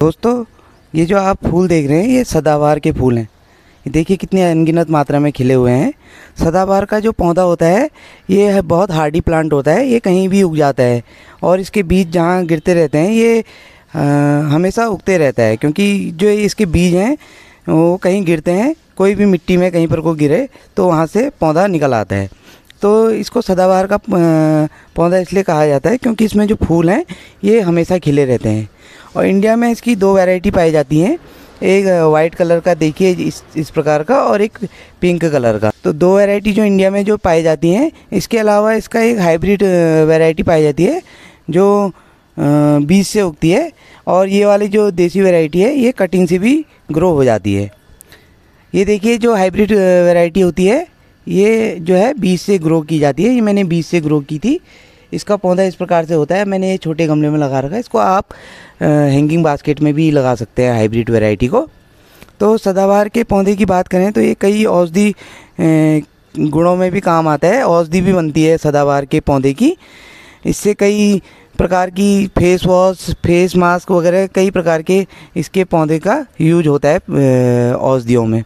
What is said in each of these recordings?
दोस्तों ये जो आप फूल देख रहे हैं ये सदाबहार के फूल हैं ये देखिए कितनी अनगिनत मात्रा में खिले हुए हैं सदाबहार का जो पौधा होता है ये है बहुत हार्डी प्लांट होता है ये कहीं भी उग जाता है और इसके बीज जहाँ गिरते रहते हैं ये आ, हमेशा उगते रहता है क्योंकि जो इसके बीज हैं वो कहीं गिरते हैं कोई भी मिट्टी में कहीं पर को गिरे तो वहाँ से पौधा निकल आता है तो इसको सदाबहार का पौधा इसलिए कहा जाता है क्योंकि इसमें जो फूल हैं ये हमेशा खिले रहते हैं और इंडिया में इसकी दो वैरायटी पाई जाती हैं एक वाइट कलर का देखिए इस इस प्रकार का और एक पिंक कलर का तो दो वैरायटी जो इंडिया में जो पाई जाती हैं इसके अलावा इसका एक हाइब्रिड वैरायटी पाई जाती है जो बीज से उगती है और ये वाली जो देसी वैरायटी है ये कटिंग से भी ग्रो हो जाती है ये देखिए जो हाइब्रिड वैरायटी होती है ये जो है बीज से ग्रो की जाती है ये मैंने बीज से ग्रो की थी इसका पौधा इस प्रकार से होता है मैंने ये छोटे गमले में लगा रखा है इसको आप हैंगिंग बास्केट में भी लगा सकते हैं हाइब्रिड वेराइटी को तो सदाबहार के पौधे की बात करें तो ये कई औषधि गुणों में भी काम आता है औषधि भी बनती है सदाबहार के पौधे की इससे कई प्रकार की फेस वॉश फेस मास्क वगैरह कई प्रकार के इसके पौधे का यूज होता है औषधियों में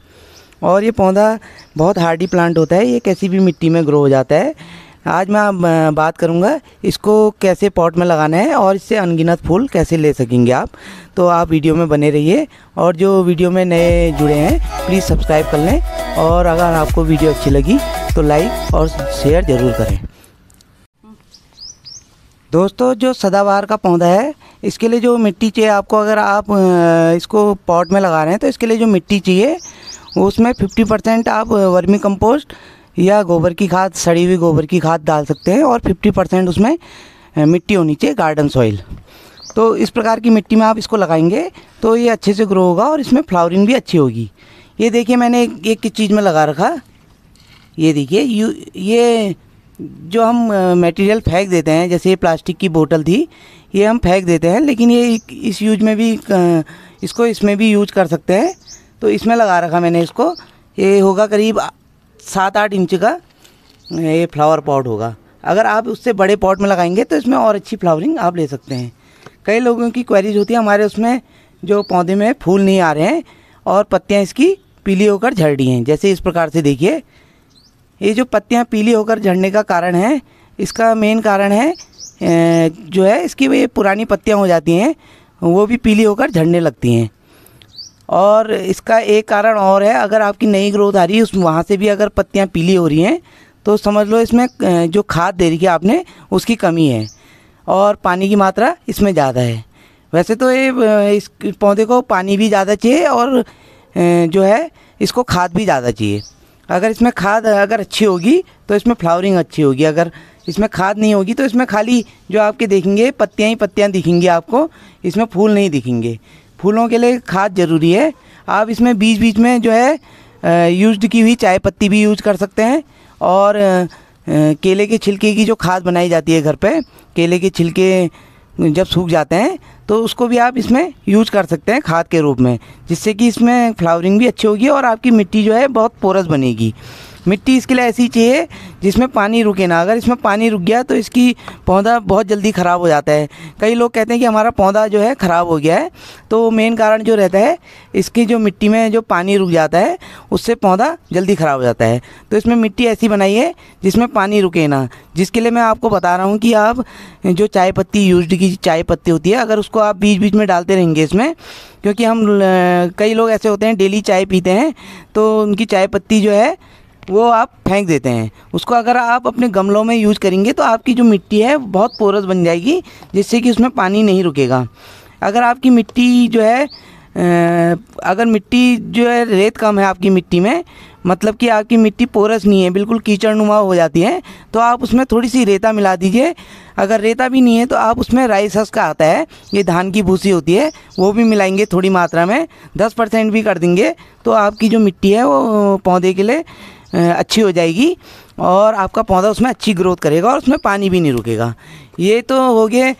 और ये पौधा बहुत हार्डी प्लांट होता है ये कैसी भी मिट्टी में ग्रो हो जाता है आज मैं बात करूंगा इसको कैसे पॉट में लगाना है और इससे अनगिनत फूल कैसे ले सकेंगे आप तो आप वीडियो में बने रहिए और जो वीडियो में नए जुड़े हैं प्लीज़ सब्सक्राइब कर लें और अगर आपको वीडियो अच्छी लगी तो लाइक और शेयर ज़रूर करें दोस्तों जो सदाबहार का पौधा है इसके लिए जो मिट्टी चाहिए आपको अगर आप इसको पॉट में लगा रहे हैं तो इसके लिए जो मिट्टी चाहिए उसमें फिफ्टी परसेंट आप वर्मी कंपोस्ट या गोबर की खाद सड़ी हुई गोबर की खाद डाल सकते हैं और फिफ्टी परसेंट उसमें मिट्टी होनी चाहिए गार्डन सॉइल तो इस प्रकार की मिट्टी में आप इसको लगाएंगे तो ये अच्छे से ग्रो होगा और इसमें फ्लावरिंग भी अच्छी होगी ये देखिए मैंने एक, एक चीज़ में लगा रखा ये देखिए यू ये जो हम मटेरियल फेंक देते हैं जैसे ये प्लास्टिक की बोतल थी ये हम फेंक देते हैं लेकिन ये इस यूज में भी इसको इसमें भी यूज कर सकते हैं तो इसमें लगा रखा मैंने इसको ये होगा करीब सात आठ इंच का ये फ्लावर पॉट होगा अगर आप उससे बड़े पॉट में लगाएंगे तो इसमें और अच्छी फ्लावरिंग आप ले सकते हैं कई लोगों की क्वेरीज होती है हमारे उसमें जो पौधे में फूल नहीं आ रहे हैं और पत्तियाँ इसकी पीली होकर झड़ रही हैं जैसे इस प्रकार से देखिए ये जो पत्तियाँ पीली होकर झड़ने का कारण है इसका मेन कारण है जो है इसकी ये पुरानी पत्तियाँ हो जाती हैं वो भी पीली होकर झड़ने लगती हैं और इसका एक कारण और है अगर आपकी नई ग्रोथ आ रही है उस वहाँ से भी अगर पत्तियाँ पीली हो रही हैं तो समझ लो इसमें जो खाद दे रही है आपने उसकी कमी है और पानी की मात्रा इसमें ज़्यादा है वैसे तो ये इस पौधे को पानी भी ज़्यादा चाहिए और जो है इसको खाद भी ज़्यादा चाहिए अगर इसमें खाद अगर अच्छी होगी तो इसमें फ्लावरिंग अच्छी होगी अगर इसमें खाद नहीं होगी तो इसमें खाली जो आपके देखेंगे पत्तियाँ ही पत्तियाँ दिखेंगी आपको इसमें फूल नहीं दिखेंगे फूलों के लिए खाद ज़रूरी है आप इसमें बीच बीच में जो है यूज की हुई चाय पत्ती भी यूज कर सकते हैं और केले के छिलके की जो खाद बनाई जाती है घर पे केले के छिलके जब सूख जाते हैं तो उसको भी आप इसमें यूज कर सकते हैं खाद के रूप में जिससे कि इसमें फ्लावरिंग भी अच्छी होगी और आपकी मिट्टी जो है बहुत पोरस बनेगी मिट्टी इसके लिए ऐसी चाहिए जिसमें पानी रुके ना अगर इसमें पानी रुक गया तो इसकी पौधा बहुत जल्दी ख़राब हो जाता है कई लोग कहते हैं कि हमारा पौधा जो है ख़राब हो गया है तो मेन कारण जो रहता है इसकी जो मिट्टी में जो पानी रुक जाता है उससे पौधा जल्दी ख़राब हो जाता है तो इसमें मिट्टी ऐसी बनाई है जिसमें पानी रुके ना जिसके लिए मैं आपको बता रहा हूँ कि आप जो चाय पत्ती यूज की चाय पत्ती होती है अगर उसको आप बीच बीच में डालते रहेंगे इसमें क्योंकि हम कई लोग ऐसे होते हैं डेली चाय पीते हैं तो उनकी चाय पत्ती जो है वो आप फेंक देते हैं उसको अगर आप अपने गमलों में यूज करेंगे तो आपकी जो मिट्टी है बहुत पोरस बन जाएगी जिससे कि उसमें पानी नहीं रुकेगा अगर आपकी मिट्टी जो है अगर मिट्टी जो है रेत कम है आपकी मिट्टी में मतलब कि आपकी मिट्टी पोरस नहीं है बिल्कुल कीचड़ नुमा हो जाती है तो आप उसमें थोड़ी सी रेता मिला दीजिए अगर रेता भी नहीं है तो आप उसमें राइस हस का आता है ये धान की भूसी होती है वो भी मिलाएंगे थोड़ी मात्रा में दस परसेंट भी कर देंगे तो आपकी जो मिट्टी है वो पौधे के लिए अच्छी हो जाएगी और आपका पौधा उसमें अच्छी ग्रोथ करेगा और उसमें पानी भी नहीं रुकेगा ये तो हो गए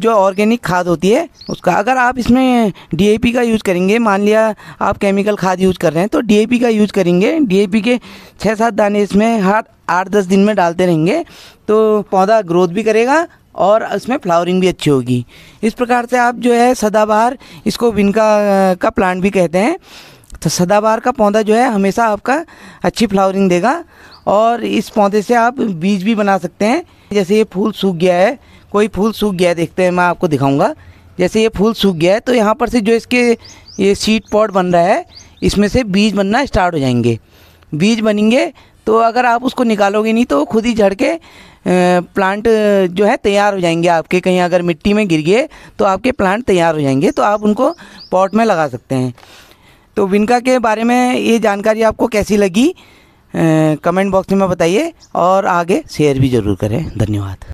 जो ऑर्गेनिक खाद होती है उसका अगर आप इसमें डीएपी का यूज़ करेंगे मान लिया आप केमिकल खाद यूज़ कर रहे हैं तो डीएपी का यूज़ करेंगे डीएपी के छः सात दाने इसमें हर आठ दस दिन में डालते रहेंगे तो पौधा ग्रोथ भी करेगा और इसमें फ्लावरिंग भी अच्छी होगी इस प्रकार से आप जो है सदाबहार इसको विनका का प्लांट भी कहते हैं तो सदाबहार का पौधा जो है हमेशा आपका अच्छी फ्लावरिंग देगा और इस पौधे से आप बीज भी बना सकते हैं जैसे ये फूल सूख गया है कोई फूल सूख गया है देखते हैं मैं आपको दिखाऊंगा जैसे ये फूल सूख गया है तो यहाँ पर से जो इसके ये सीड पॉट बन रहा है इसमें से बीज बनना स्टार्ट हो जाएंगे बीज बनेंगे तो अगर आप उसको निकालोगे नहीं तो खुद ही झड़ के प्लांट जो है तैयार हो जाएंगे आपके कहीं अगर मिट्टी में गिर गए तो आपके प्लांट तैयार हो जाएंगे तो आप उनको पॉट में लगा सकते हैं तो विनका के बारे में ये जानकारी आपको कैसी लगी कमेंट बॉक्स में बताइए और आगे शेयर भी ज़रूर करें धन्यवाद